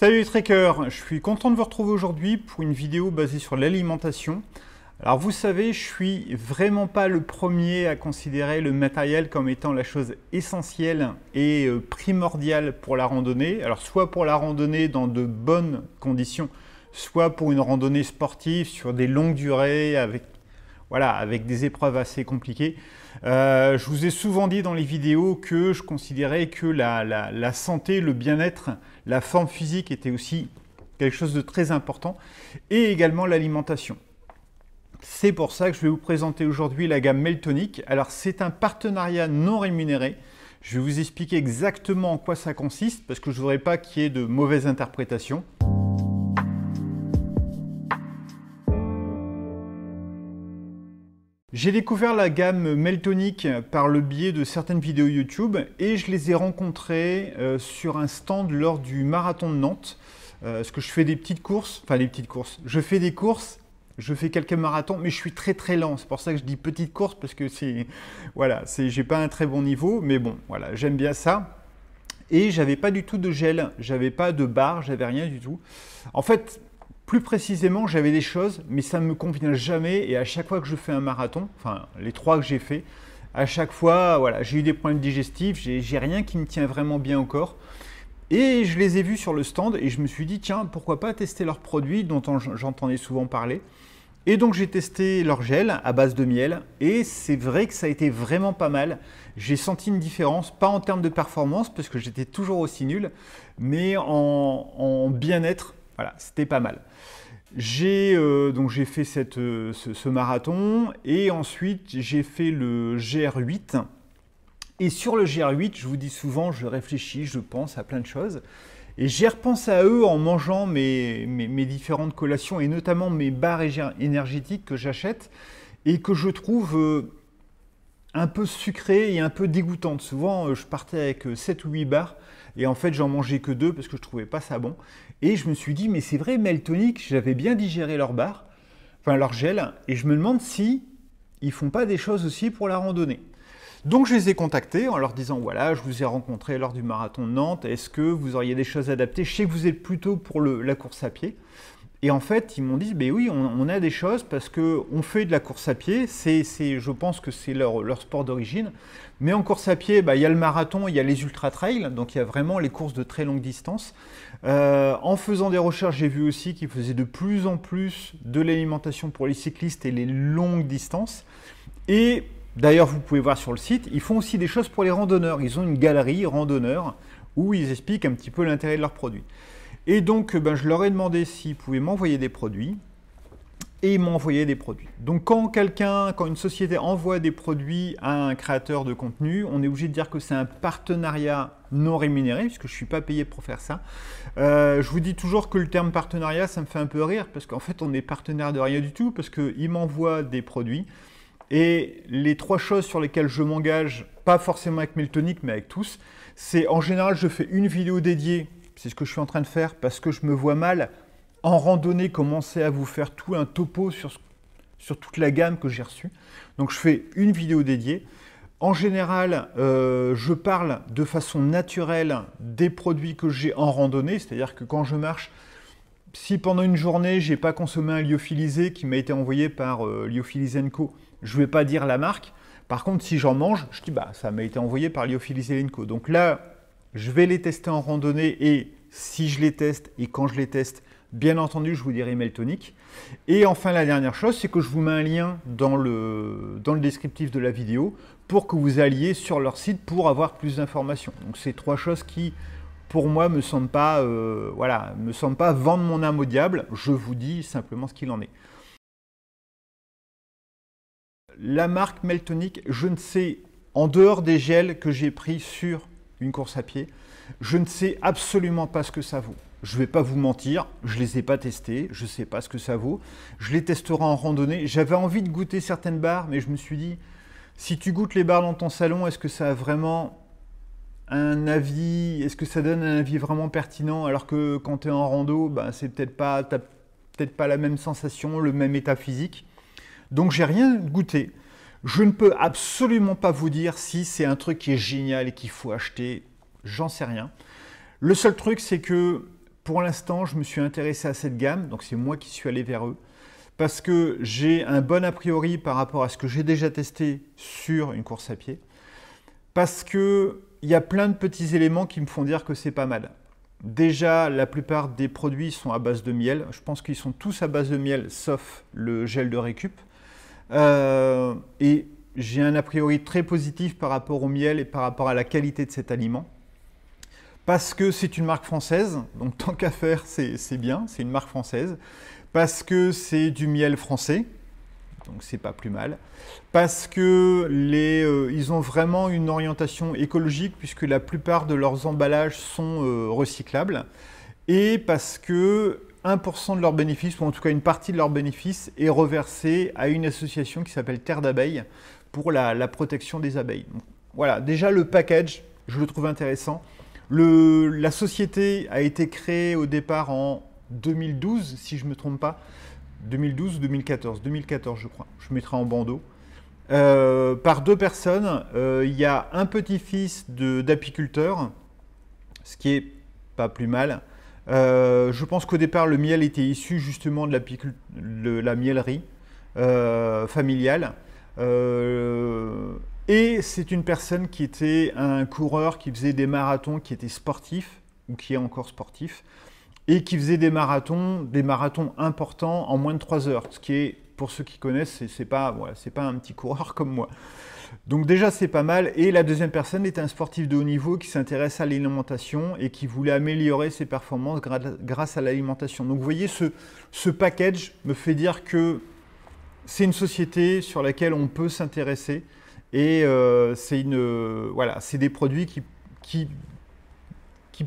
Salut les trekkers, je suis content de vous retrouver aujourd'hui pour une vidéo basée sur l'alimentation. Alors vous savez, je suis vraiment pas le premier à considérer le matériel comme étant la chose essentielle et euh, primordiale pour la randonnée. Alors soit pour la randonnée dans de bonnes conditions, soit pour une randonnée sportive sur des longues durées avec voilà, avec des épreuves assez compliquées. Euh, je vous ai souvent dit dans les vidéos que je considérais que la, santé, le bien-être, la forme physique était aussi quelque chose de très important, et également l'alimentation. C'est pour ça que je vais vous présenter aujourd'hui la gamme Meltonic. Alors c'est un partenariat non rémunéré. Je vais vous expliquer exactement en quoi ça consiste parce que je ne voudrais pas qu'il y ait de mauvaises interprétations. J'ai découvert la gamme Meltonic par le biais de certaines vidéos YouTube et je les ai rencontrés euh, sur un stand lors du marathon de Nantes. Euh, parce que je fais des petites courses, enfin des petites courses, je fais des courses, je fais quelques marathons, mais je suis très très lent. C'est pour ça que je dis petites courses parce que c'est, voilà, c'est, j'ai pas un très bon niveau, mais bon, voilà, j'aime bien ça. Et j'avais pas du tout de gel, j'avais pas de barre, j'avais rien du tout. En fait, plus précisément, j'avais des choses, mais ça ne me convient jamais. Et à chaque fois que je fais un marathon, enfin les trois que j'ai fait, à chaque fois, voilà, j'ai eu des problèmes digestifs, j'ai rien qui me tient vraiment bien encore. Et je les ai vus sur le stand et je me suis dit, tiens, pourquoi pas tester leurs produits dont j'entendais souvent parler. Et donc j'ai testé leur gel à base de miel et c'est vrai que ça a été vraiment pas mal. J'ai senti une différence, pas en termes de performance parce que j'étais toujours aussi nul, mais en bien-être voilà, c'était pas mal. J'ai euh, donc j'ai fait euh, ce, marathon et ensuite j'ai fait le GR8. Et sur le GR8, je vous dis souvent, je réfléchis, je pense à plein de choses. Et j'y repense à eux en mangeant mes, différentes collations et notamment mes barres énergétiques que j'achète et que je trouve euh, un peu sucrées et un peu dégoûtantes. Souvent, je partais avec 7 ou 8 barres et en fait, j'en mangeais que deux parce que je trouvais pas ça bon. Et je me suis dit, mais c'est vrai, Meltonic, j'avais bien digéré leur barre, enfin leur gel, et je me demande si ils font pas des choses aussi pour la randonnée. Donc je les ai contactés en leur disant voilà, je vous ai rencontré lors du marathon de Nantes, est-ce que vous auriez des choses adaptées Je sais que vous êtes plutôt pour la course à pied. Et en fait, ils m'ont dit, ben oui, on, a des choses parce que on fait de la course à pied, c'est, je pense que c'est leur, sport d'origine. Mais en course à pied, ben, il y a le marathon, il y a les ultra-trails, donc il y a vraiment les courses de très longue distance. Euh, en faisant des recherches, j'ai vu aussi qu'ils faisaient de plus en plus de l'alimentation pour les cyclistes et les longues distances. Et d'ailleurs, vous pouvez voir sur le site, ils font aussi des choses pour les randonneurs. Ils ont une galerie randonneurs où ils expliquent un petit peu l'intérêt de leurs produits. Et donc, ben, je leur ai demandé s'ils pouvaient m'envoyer des produits. Et ils m'envoyaient des produits. Donc quand quelqu'un, quand une société envoie des produits à un créateur de contenu, on est obligé de dire que c'est un partenariat non rémunéré, puisque je ne suis pas payé pour faire ça. Euh, je vous dis toujours que le terme partenariat, ça me fait un peu rire, parce qu'en fait, on est partenaire de rien du tout, parce qu'ils m'envoient des produits. Et les trois choses sur lesquelles je m'engage, pas forcément avec Meltonic, mais avec tous, c'est en général, je fais une vidéo dédiée c'est ce que je suis en train de faire parce que je me vois mal en randonnée commencer à vous faire tout un topo sur, sur toute la gamme que j'ai reçue. Donc je fais une vidéo dédiée. En général, euh, je parle de façon naturelle des produits que j'ai en randonnée, c'est-à-dire que quand je marche, si pendant une journée, j'ai pas consommé un lyophilisé qui m'a été envoyé par euh, Lyophilisenco, je vais pas dire la marque. Par contre, si j'en mange, je dis bah ça m'a été envoyé par Lyophilisenco. Donc là, je vais les tester en randonnée et si je les teste et quand je les teste, bien entendu, je vous dirai Meltonic. Et enfin, la dernière chose, c'est que je vous mets un lien dans le, descriptif de la vidéo pour que vous alliez sur leur site pour avoir plus d'informations. Donc, c'est trois choses qui, pour moi, me pas, euh, voilà, me semblent pas vendre mon âme au diable. Je vous dis simplement ce qu'il en est. La marque Meltonic, je ne sais, en dehors des gels que j'ai pris sur une course à pied. Je ne sais absolument pas ce que ça vaut. Je ne vais pas vous mentir, je ne les ai pas testés, je ne sais pas ce que ça vaut. Je les testerai en randonnée. J'avais envie de goûter certaines barres, mais je me suis dit, si tu goûtes les barres dans ton salon, est-ce que ça a vraiment un avis Est-ce que ça donne un avis vraiment pertinent Alors que quand tu es en rando, tu bah, c'est peut-être pas, peut-être pas la même sensation, le même état physique. Donc j'ai rien goûté. Je ne peux absolument pas vous dire si c'est un truc qui est génial et qu'il faut acheter, j'en sais rien. Le seul truc, c'est que pour l'instant, je me suis intéressé à cette gamme, donc c'est moi qui suis allé vers eux, parce que j'ai un bon a priori par rapport à ce que j'ai déjà testé sur une course à pied, parce qu'il y a plein de petits éléments qui me font dire que c'est pas mal. Déjà, la plupart des produits sont à base de miel. Je pense qu'ils sont tous à base de miel, sauf le gel de récup. Euh, et j'ai un a priori très positif par rapport au miel et par rapport à la qualité de cet aliment. Parce que c'est une marque française, donc tant qu'à faire, c'est bien, c'est une marque française. Parce que c'est du miel français, donc c'est pas plus mal. Parce que les, euh, ils ont vraiment une orientation écologique puisque la plupart de leurs emballages sont euh, recyclables. Et parce que 1% de leurs bénéfices, ou en tout cas une partie de leurs bénéfices, est reversée à une association qui s'appelle Terre d'abeilles pour la, protection des abeilles. voilà, déjà le package, je le trouve intéressant. la société a été créée au départ en 2012, si je ne me trompe pas. 2012 ou 2014 2014, je crois. Je mettrai en bandeau. Euh, par deux personnes. Euh, il y a un petit-fils d'apiculteur, ce qui est pas plus mal. Euh, je pense qu'au départ, le miel était issu justement de la, la miellerie euh, familiale. Euh, et c'est une personne qui était un coureur qui faisait des marathons, qui était sportif, ou qui est encore sportif, et qui faisait des marathons, des marathons importants en moins de 3 heures. Ce qui est, pour ceux qui connaissent, c'est pas, voilà, pas un petit coureur comme moi. Donc déjà c'est pas mal. Et la deuxième personne est un sportif de haut niveau qui s'intéresse à l'alimentation et qui voulait améliorer ses performances grâce à l'alimentation. Donc vous voyez, ce, package me fait dire que c'est une société sur laquelle on peut s'intéresser. Et euh, c'est voilà, des produits qui,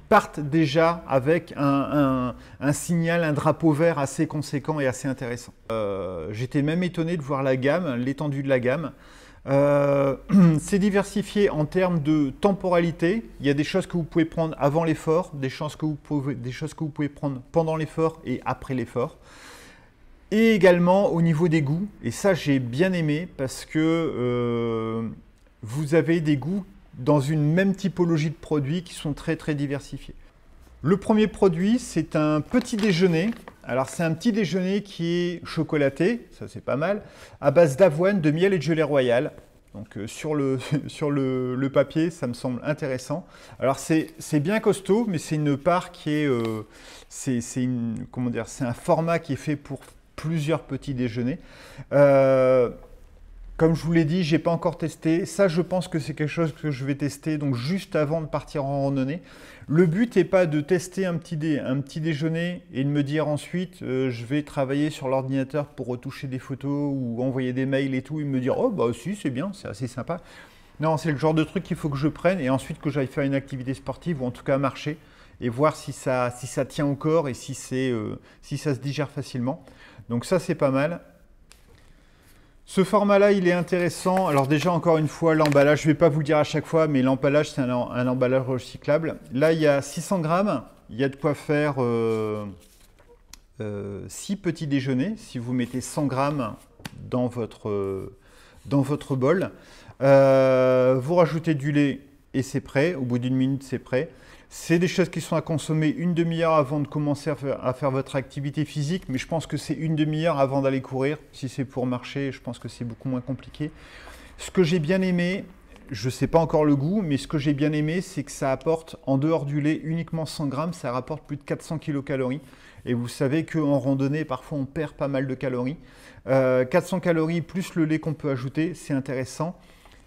partent déjà avec un, signal, un drapeau vert assez conséquent et assez intéressant. Euh, j'étais même étonné de voir la gamme, l'étendue de la gamme. Euh, c'est diversifié en termes de temporalité. Il y a des choses que vous pouvez prendre avant l'effort, des, choses que vous pouvez, des choses que vous pouvez prendre pendant l'effort et après l'effort. Et également au niveau des goûts. Et ça, j'ai bien aimé parce que euh, vous avez des goûts dans une même typologie de produits qui sont très très diversifiés. Le premier produit, c'est un petit déjeuner alors c'est un petit déjeuner qui est chocolaté, ça c'est pas mal, à base d'avoine, de miel et de gelée royale. Donc euh, sur, le, sur le, papier, ça me semble intéressant. Alors c'est bien costaud, mais c'est une part qui est... Euh, c'est comment dire C'est un format qui est fait pour plusieurs petits déjeuners. Euh, comme je vous l'ai dit, je n'ai pas encore testé. Ça, je pense que c'est quelque chose que je vais tester donc juste avant de partir en randonnée. Le but n'est pas de tester un petit, dé, un petit déjeuner et de me dire ensuite euh, je vais travailler sur l'ordinateur pour retoucher des photos ou envoyer des mails et tout et me dire oh bah si c'est bien, c'est assez sympa. Non, c'est le genre de truc qu'il faut que je prenne et ensuite que j'aille faire une activité sportive ou en tout cas marcher et voir si ça, si ça tient encore et si, c'est, euh, si ça se digère facilement. Donc ça c'est pas mal. Ce format-là, il est intéressant. Alors déjà, encore une fois, l'emballage, je ne vais pas vous le dire à chaque fois, mais l'emballage, c'est un, emballage recyclable. Là, il y a 600 grammes. Il y a de quoi faire 6 euh, euh, petits déjeuners si vous mettez 100 grammes dans votre bol. Euh, vous rajoutez du lait et c'est prêt. Au bout d'une minute, c'est prêt. C'est des choses qui sont à consommer une demi-heure avant de commencer à faire, votre activité physique, mais je pense que c'est une demi-heure avant d'aller courir. Si c'est pour marcher, je pense que c'est beaucoup moins compliqué. Ce que j'ai bien aimé, je ne sais pas encore le goût, mais ce que j'ai bien aimé, c'est que ça apporte, en dehors du lait, uniquement 100 grammes, ça rapporte plus de 400 kilocalories. Et vous savez qu'en randonnée, parfois, on perd pas mal de calories. 400 euh, calories plus le lait qu'on peut ajouter, c'est intéressant.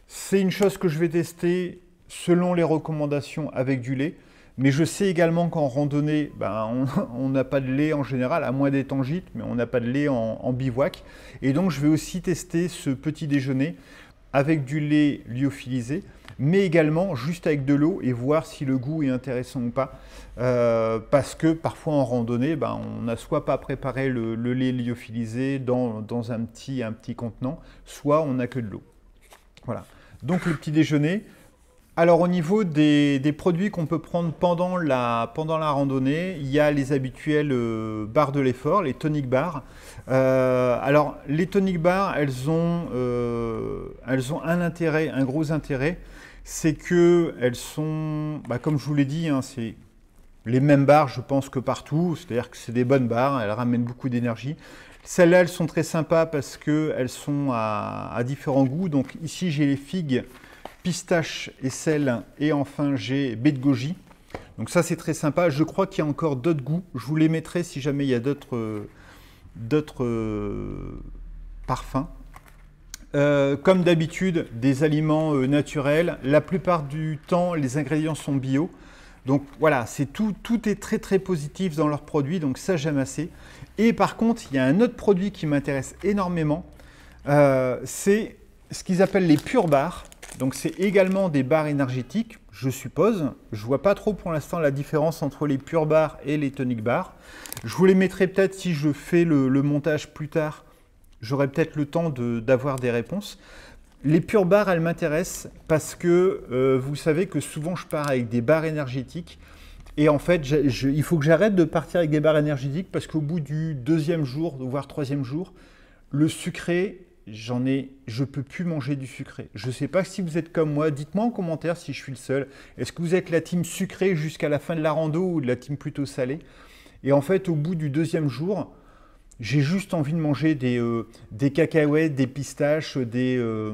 C'est une chose que je vais tester selon les recommandations avec du lait. Mais je sais également qu'en randonnée, ben, on n'a pas de lait en général, à moins d'étangites, mais on n'a pas de lait en, bivouac. Et donc, je vais aussi tester ce petit déjeuner avec du lait lyophilisé, mais également juste avec de l'eau et voir si le goût est intéressant ou pas. Euh, parce que parfois en randonnée, ben, on n'a soit pas préparé le, lait lyophilisé dans, un, petit, un petit contenant, soit on n'a que de l'eau. Voilà. Donc, le petit déjeuner, alors au niveau des, produits qu'on peut prendre pendant la, pendant la randonnée, il y a les habituelles euh, barres de l'effort, les tonic bars. Euh, alors les tonic bars, elles ont, euh, elles ont un intérêt, un gros intérêt, c'est que elles sont, bah, comme je vous l'ai dit, hein, c'est les mêmes barres je pense que partout, c'est-à-dire que c'est des bonnes barres, elles ramènent beaucoup d'énergie. Celles-là, elles sont très sympas parce qu'elles sont à différents goûts. Donc ici j'ai les figues pistache et sel, et enfin j'ai baie de goji. Donc ça c'est très sympa, je crois qu'il y a encore d'autres goûts, je vous les mettrai si jamais il y a d'autres d'autres euh, parfums. Euh, comme d'habitude, des aliments euh, naturels. La plupart du temps, les ingrédients sont bio. Donc voilà, c'est tout, tout est très très positif dans leurs produits, donc ça j'aime assez. Et par contre, il y a un autre produit qui m'intéresse énormément, c'est ce qu'ils appellent les pure bars. Donc c'est également des barres énergétiques, je suppose. Je vois pas trop pour l'instant la différence entre les pure bars et les tonic bars. Je vous les mettrai peut-être si je fais le, montage plus tard. J'aurai peut-être le temps d'avoir des réponses. Les pure bars, elles m'intéressent parce que euh, vous savez que souvent je pars avec des barres énergétiques. Et en fait, il faut que j'arrête de partir avec des barres énergétiques parce qu'au bout du deuxième jour, voire troisième jour, le sucré j'en ai, je peux plus manger du sucré. Je ne sais pas si vous êtes comme moi. Dites-moi en commentaire si je suis le seul. Est-ce que vous êtes la team sucrée jusqu'à la fin de la rando ou de la team plutôt salée Et en fait, au bout du deuxième jour, j'ai juste envie de manger des, euh, cacahuètes, des pistaches, des, euh,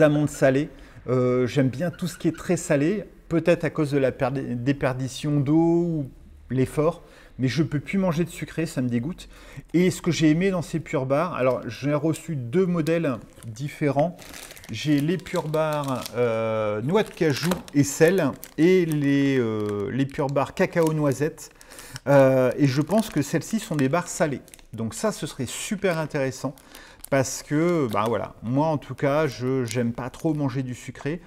amandes salées. Euh, j'aime bien tout ce qui est très salé, peut-être à cause de la déperdition d'eau ou l'effort mais je ne peux plus manger de sucré, ça me dégoûte. Et ce que j'ai aimé dans ces Pure Bars, alors j'ai reçu deux modèles différents. J'ai les Pure Bars euh, noix de cajou et sel, et les, euh, les Pure Bars cacao noisette. Euh, et je pense que celles-ci sont des barres salées. Donc ça, ce serait super intéressant parce que, ben voilà, moi en tout cas, je n'aime pas trop manger du sucré.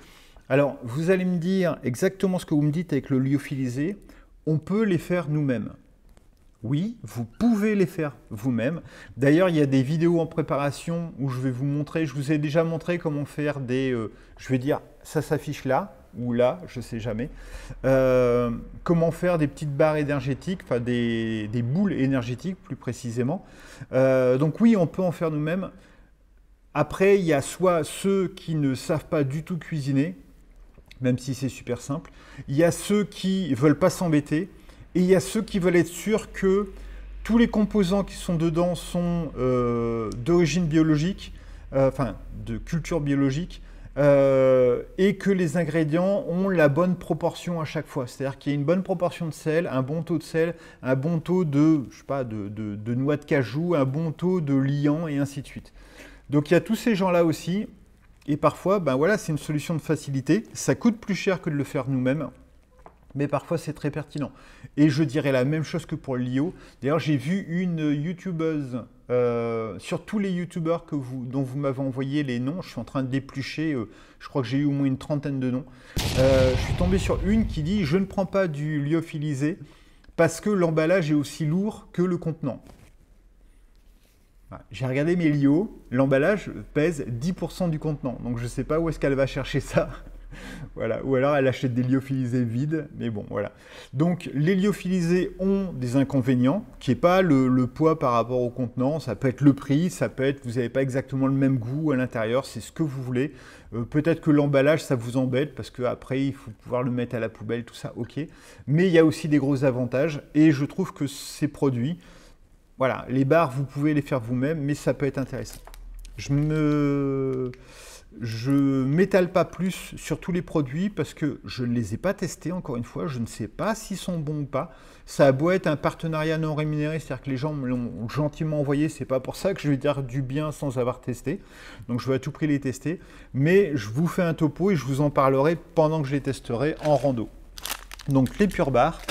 Alors, vous allez me dire exactement ce que vous me dites avec le lyophilisé. On peut les faire nous-mêmes. Oui, vous pouvez les faire vous-même. D'ailleurs, il y a des vidéos en préparation où je vais vous montrer, je vous ai déjà montré comment faire des, euh, je vais dire, ça s'affiche là ou là, je ne sais jamais, euh, comment faire des petites barres énergétiques, enfin des, boules énergétiques plus précisément. Euh, donc oui, on peut en faire nous-mêmes. Après, il y a soit ceux qui ne savent pas du tout cuisiner, même si c'est super simple. Il y a ceux qui veulent pas s'embêter. Et il y a ceux qui veulent être sûrs que tous les composants qui sont dedans sont euh, d'origine biologique, euh, enfin de culture biologique, euh, et que les ingrédients ont la bonne proportion à chaque fois. C'est-à-dire qu'il y a une bonne proportion de sel, un bon taux de sel, un bon taux de, je pas, noix de cajou, un bon taux de liant, et ainsi de suite. Donc il y a tous ces gens-là aussi, et parfois, ben voilà, c'est une solution de facilité. Ça coûte plus cher que de le faire nous-mêmes mais parfois c'est très pertinent. Et je dirais la même chose que pour le l'IO. D'ailleurs, j'ai vu une youtubeuse, euh, sur tous les youtubeurs que vous, dont vous m'avez envoyé les noms, je suis en train d'éplucher, euh, je crois que j'ai eu au moins une trentaine de noms. Euh, je suis tombé sur une qui dit Je ne prends pas du lyophilisé parce que l'emballage est aussi lourd que le contenant. J'ai regardé mes LIO, l'emballage pèse 10% du contenant, donc je ne sais pas où est-ce qu'elle va chercher ça. voilà. Ou alors elle achète des lyophilisés vides, mais bon, voilà. Donc les lyophilisés ont des inconvénients, qui n'est pas le, poids par rapport au contenant, ça peut être le prix, ça peut être vous n'avez pas exactement le même goût à l'intérieur, c'est ce que vous voulez. Euh, peut-être que l'emballage, ça vous embête, parce qu'après, il faut pouvoir le mettre à la poubelle, tout ça, ok. Mais il y a aussi des gros avantages, et je trouve que ces produits, voilà, les barres, vous pouvez les faire vous-même, mais ça peut être intéressant. Je me... Je m'étale pas plus sur tous les produits parce que je ne les ai pas testés, encore une fois, je ne sais pas s'ils sont bons ou pas. Ça a beau être un partenariat non rémunéré, c'est-à-dire que les gens me l'ont gentiment envoyé, c'est pas pour ça que je vais dire du bien sans avoir testé. Donc je vais à tout prix les tester, mais je vous fais un topo et je vous en parlerai pendant que je les testerai en rando. Donc les pure bars.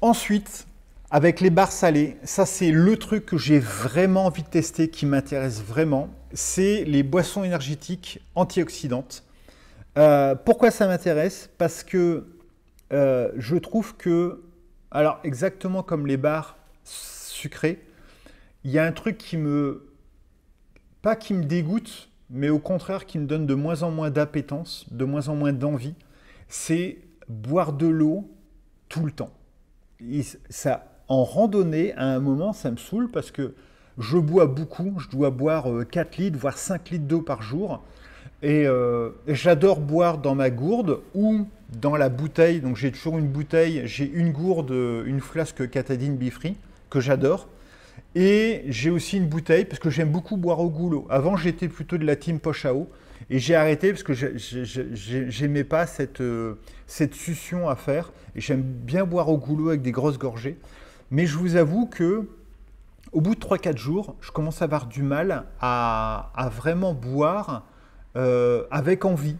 Ensuite, avec les barres salées, ça c'est le truc que j'ai vraiment envie de tester, qui m'intéresse vraiment, c'est les boissons énergétiques antioxydantes. Euh, pourquoi ça m'intéresse Parce que euh, je trouve que, alors exactement comme les barres sucrées, il y a un truc qui me, pas qui me dégoûte, mais au contraire qui me donne de moins en moins d'appétence, de moins en moins d'envie, c'est boire de l'eau tout le temps. ça en randonnée, à un moment, ça me saoule parce que je bois beaucoup, je dois boire 4 euh, litres, voire 5 litres d'eau par jour. Euh, et, j'adore boire dans ma gourde ou dans la bouteille. Donc j'ai toujours une bouteille, j'ai une gourde, euh, une flasque Catadine Bifri que j'adore. Et j'ai aussi une bouteille parce que j'aime beaucoup boire au goulot. Avant j'étais plutôt de la team poche à eau et j'ai arrêté parce que je j'aimais pas cette, cette à faire. Et j'aime bien boire au goulot avec des grosses gorgées. Mais je vous avoue que au bout de 3-4 jours, je commence à avoir du mal à, vraiment boire euh, avec envie.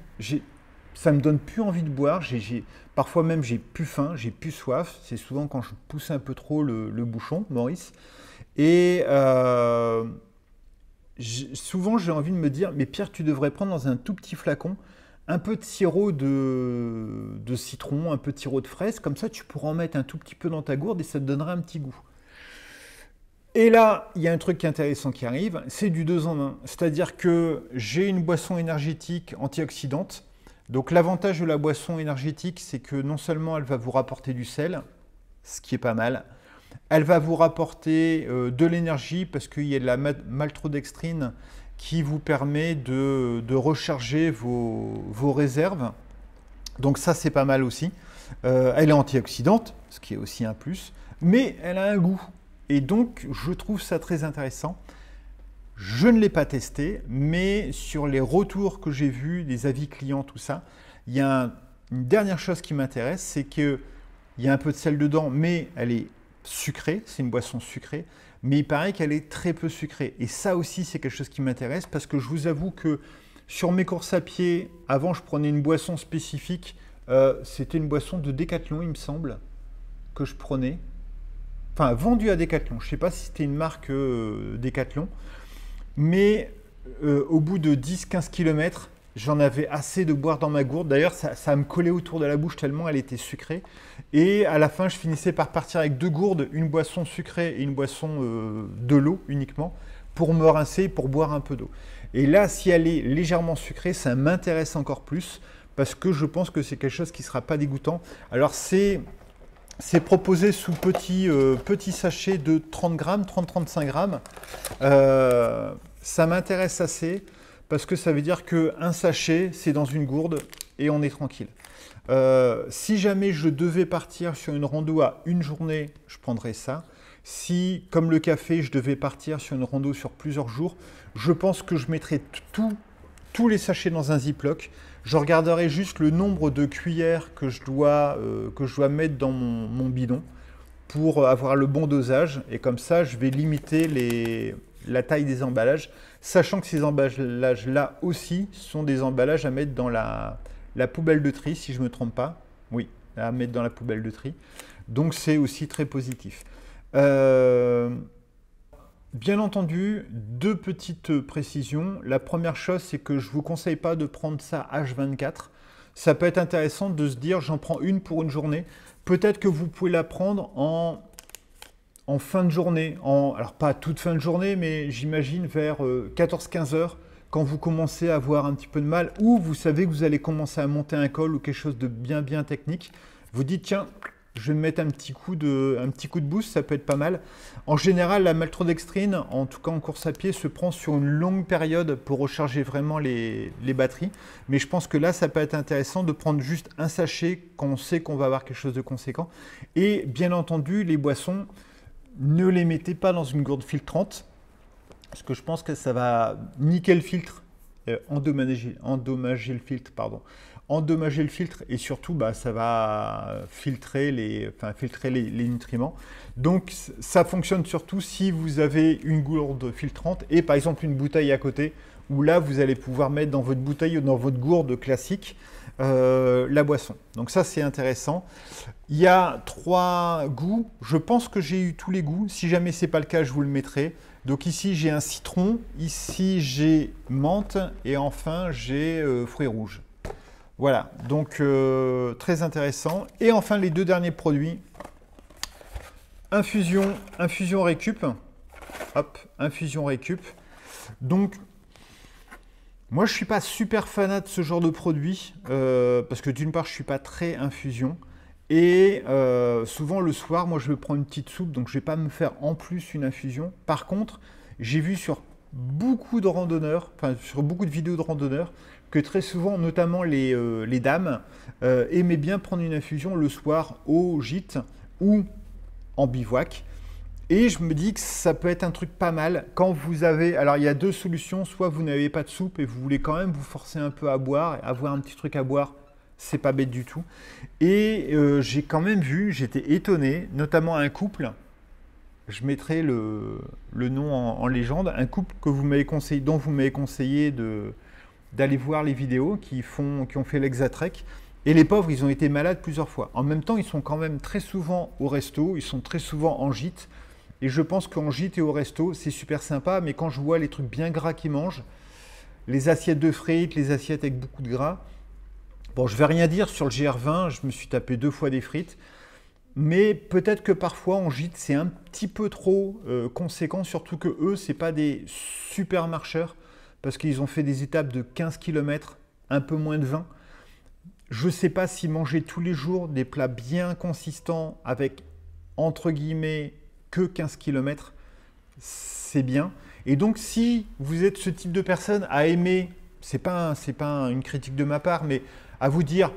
Ça me donne plus envie de boire. parfois même, j'ai plus faim, j'ai plus soif. C'est souvent quand je pousse un peu trop le, bouchon, Maurice. Et euh, souvent, j'ai envie de me dire, mais Pierre, tu devrais prendre dans un tout petit flacon un peu de sirop de, citron, un peu de sirop de fraise, comme ça tu pourras en mettre un tout petit peu dans ta gourde et ça te donnera un petit goût. Et là, il y a un truc intéressant qui arrive, c'est du 2 en 1. C'est-à-dire que j'ai une boisson énergétique antioxydante. Donc l'avantage de la boisson énergétique, c'est que non seulement elle va vous rapporter du sel, ce qui est pas mal, elle va vous rapporter euh, de l'énergie parce qu'il y a de la maltodextrine qui vous permet de, recharger vos, réserves. Donc ça, c'est pas mal aussi. Euh, elle est antioxydante, ce qui est aussi un plus, mais elle a un goût. Et donc, je trouve ça très intéressant. Je ne l'ai pas testé, mais sur les retours que j'ai vus, des avis clients, tout ça, il y a une dernière chose qui m'intéresse, c'est qu'il y a un peu de sel dedans, mais elle est sucrée, c'est une boisson sucrée, mais il paraît qu'elle est très peu sucrée. Et ça aussi, c'est quelque chose qui m'intéresse parce que je vous avoue que sur mes courses à pied, avant, je prenais une boisson spécifique. Euh, c'était une boisson de Decathlon, il me semble, que je prenais. Enfin, vendue à Decathlon. Je ne sais pas si c'était une marque euh, Decathlon. Mais euh, au bout de 10-15 km, J'en avais assez de boire dans ma gourde. D'ailleurs, ça, me collait autour de la bouche tellement elle était sucrée. Et à la fin, je finissais par partir avec deux gourdes, une boisson sucrée et une boisson euh, de l'eau uniquement, pour me rincer, pour boire un peu d'eau. Et là, si elle est légèrement sucrée, ça m'intéresse encore plus parce que je pense que c'est quelque chose qui ne sera pas dégoûtant. Alors, c'est proposé sous petit, euh, petit sachet de 30 grammes, 30-35 grammes. Euh, ça m'intéresse assez parce que ça veut dire qu'un sachet, c'est dans une gourde et on est tranquille. Euh, si jamais je devais partir sur une rando à une journée, je prendrais ça. Si, comme le café, je devais partir sur une rando sur plusieurs jours, je pense que je mettrais tous les sachets dans un ziploc. Je regarderai juste le nombre de cuillères que je dois, euh, que je dois mettre dans mon bidon pour avoir le bon dosage. Et comme ça, je vais limiter les, la taille des emballages, sachant que ces emballages-là aussi sont des emballages à mettre dans la, poubelle de tri, si je ne me trompe pas. Oui, à mettre dans la poubelle de tri. Donc c'est aussi très positif. Euh, bien entendu, deux petites précisions. La première chose, c'est que je ne vous conseille pas de prendre ça H24. Ça peut être intéressant de se dire j'en prends une pour une journée. Peut-être que vous pouvez la prendre en en fin de journée, alors pas toute fin de journée, mais j'imagine vers 14-15 euh, heures, quand vous commencez à avoir un petit peu de mal, ou vous savez que vous allez commencer à monter un col ou quelque chose de bien bien technique, vous dites tiens, je vais me mettre un petit coup de, un petit coup de boost, ça peut être pas mal. En général, la maltrodextrine, en tout cas en course à pied, se prend sur une longue période pour recharger vraiment les, les batteries. Mais je pense que là, ça peut être intéressant de prendre juste un sachet quand on sait qu'on va avoir quelque chose de conséquent. Et bien entendu, les boissons, ne les mettez pas dans une gourde filtrante, parce que je pense que ça va niquer le filtre, euh, endommager, le filtre, pardon, endommager le filtre, et surtout, bah, ça va filtrer les, filtrer les nutriments. Donc, ça fonctionne surtout si vous avez une gourde filtrante et par exemple une bouteille à côté, où là, vous allez pouvoir mettre dans votre bouteille ou dans votre gourde classique euh, la boisson. Donc ça, c'est intéressant. Il y a trois goûts. Je pense que j'ai eu tous les goûts. Si jamais c'est pas le cas, je vous le mettrai. Donc ici, j'ai un citron. Ici, j'ai menthe. Et enfin, j'ai euh, fruits rouges. Voilà, donc euh, très intéressant. Et enfin, les deux derniers produits. Infusion, infusion récup. Hop, infusion récup. Donc, moi, je ne suis pas super fanat de ce genre de produit euh, parce que d'une part, je ne suis pas très infusion et euh, souvent le soir, moi, je vais prendre une petite soupe, donc je ne vais pas me faire en plus une infusion. Par contre, j'ai vu sur beaucoup de randonneurs, enfin sur beaucoup de vidéos de randonneurs, que très souvent, notamment les, euh, les dames, aimaient bien prendre une infusion le soir au gîte ou en bivouac. Et je me dis que ça peut être un truc pas mal quand vous avez. Alors, il y a deux solutions. Soit vous n'avez pas de soupe et vous voulez quand même vous forcer un peu à boire, avoir un petit truc à boire, c'est pas bête du tout. Et euh, j'ai quand même vu, j'étais étonné, notamment un couple. Je mettrai le, nom en, en, légende. Un couple que vous m'avez conseillé, dont vous m'avez conseillé de d'aller voir les vidéos qui font, qui ont fait l'Exatrek. Et les pauvres, ils ont été malades plusieurs fois. En même temps, ils sont quand même très souvent au resto, ils sont très souvent en gîte. Et je pense qu'en gîte et au resto, c'est super sympa, mais quand je vois les trucs bien gras qu'ils mangent, les assiettes de frites, les assiettes avec beaucoup de gras, bon, je vais rien dire sur le GR20, je me suis tapé deux fois des frites, mais peut-être que parfois en gîte, c'est un petit peu trop euh, conséquent, surtout que eux, c'est pas des super marcheurs, parce qu'ils ont fait des étapes de 15 km, un peu moins de 20. Je ne sais pas si manger tous les jours des plats bien consistants avec entre guillemets que 15 km, c'est bien. Et donc, si vous êtes ce type de personne à aimer, c'est pas, c'est pas une critique de ma part, mais à vous dire,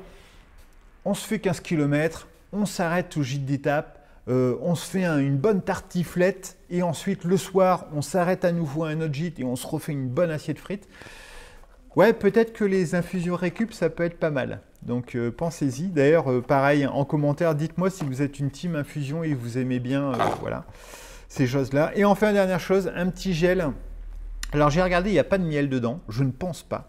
on se fait 15 km, on s'arrête au gîte d'étape, euh, on se fait une bonne tartiflette, et ensuite le soir, on s'arrête à nouveau à un autre gîte et on se refait une bonne assiette frite. Ouais, peut-être que les infusions récup, ça peut être pas mal. Donc euh, pensez-y. D'ailleurs, euh, pareil, en commentaire, dites-moi si vous êtes une team infusion et vous aimez bien euh, voilà, ces choses-là. Et enfin, dernière chose, un petit gel. Alors j'ai regardé, il n'y a pas de miel dedans, je ne pense pas.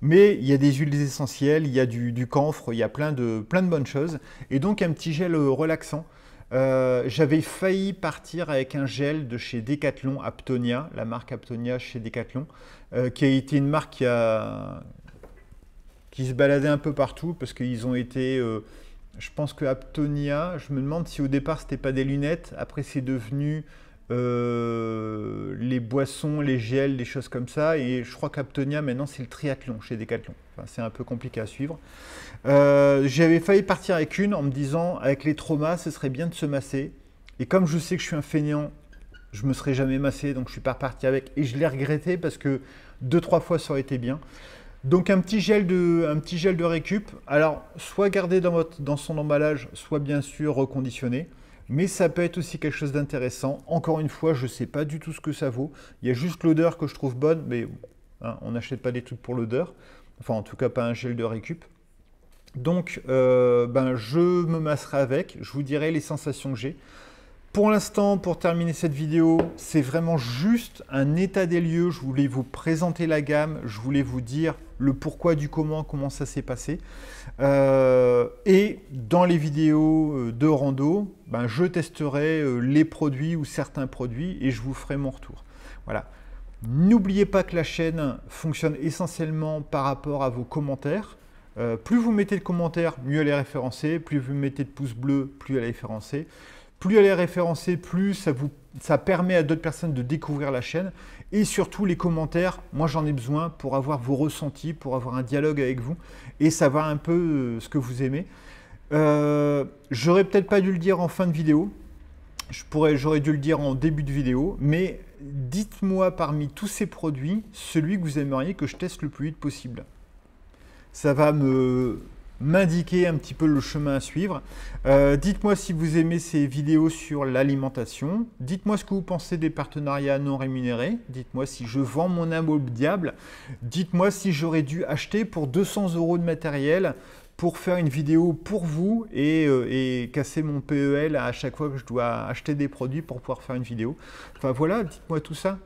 Mais il y a des huiles essentielles, il y a du, du camphre, il y a plein de, plein de bonnes choses. Et donc un petit gel relaxant euh, j'avais failli partir avec un gel de chez Decathlon, Aptonia, la marque Aptonia chez Decathlon, euh, qui a été une marque qui, se baladait un peu partout parce qu'ils ont été. Euh, je pense que Aptonia, je me demande si au départ c'était pas des lunettes, après c'est devenu euh, les boissons, les gels, des choses comme ça. Et je crois qu'Aptonia, maintenant, c'est le triathlon chez Decathlon. c'est un peu compliqué à suivre. Euh, j'avais failli partir avec une en me disant, avec les traumas, ce serait bien de se masser. Et comme je sais que je suis un feignant, je me serais jamais massé, donc je suis pas parti avec. Et je l'ai regretté parce que deux, trois fois, ça aurait été bien. Donc un petit gel de, un petit gel de récup. Alors, soit gardé dans, dans son emballage, soit bien sûr reconditionné mais ça peut être aussi quelque chose d'intéressant. Encore une fois, je ne sais pas du tout ce que ça vaut. Il y a juste l'odeur que je trouve bonne, mais hein, on n'achète pas des trucs pour l'odeur. Enfin, en tout cas, pas un gel de récup. Donc, euh, ben, je me masserai avec, je vous dirai les sensations que j'ai. Pour l'instant, pour terminer cette vidéo, c'est vraiment juste un état des lieux. Je voulais vous présenter la gamme, je voulais vous dire le pourquoi du comment, comment ça s'est passé. Euh, et dans les vidéos euh, de rando, ben, je testerai euh, les produits ou certains produits et je vous ferai mon retour. Voilà. N'oubliez pas que la chaîne fonctionne essentiellement par rapport à vos commentaires. plus vous mettez de commentaires, mieux elle est référencée. Plus vous mettez de pouces bleus, plus elle est référencée. Plus elle est référencée, plus ça, vous, ça permet à d'autres personnes de découvrir la chaîne. Et surtout les commentaires, moi j'en ai besoin pour avoir vos ressentis, pour avoir un dialogue avec vous et savoir un peu euh, ce que vous aimez. Euh, j'aurais peut-être pas dû le dire en fin de vidéo, j'aurais dû le dire en début de vidéo, mais dites-moi parmi tous ces produits, celui que vous aimeriez que je teste le plus vite possible. Ça va me m'indiquer un petit peu le chemin à suivre. Euh, dites-moi si vous aimez ces vidéos sur l'alimentation. Dites-moi ce que vous pensez des partenariats non rémunérés. Dites-moi si je vends mon âme au diable. Dites-moi si j'aurais dû acheter pour 200 euros de matériel pour faire une vidéo pour vous et, euh, et, casser mon PEL à chaque fois que je dois acheter des produits pour pouvoir faire une vidéo. Enfin voilà, dites-moi tout ça.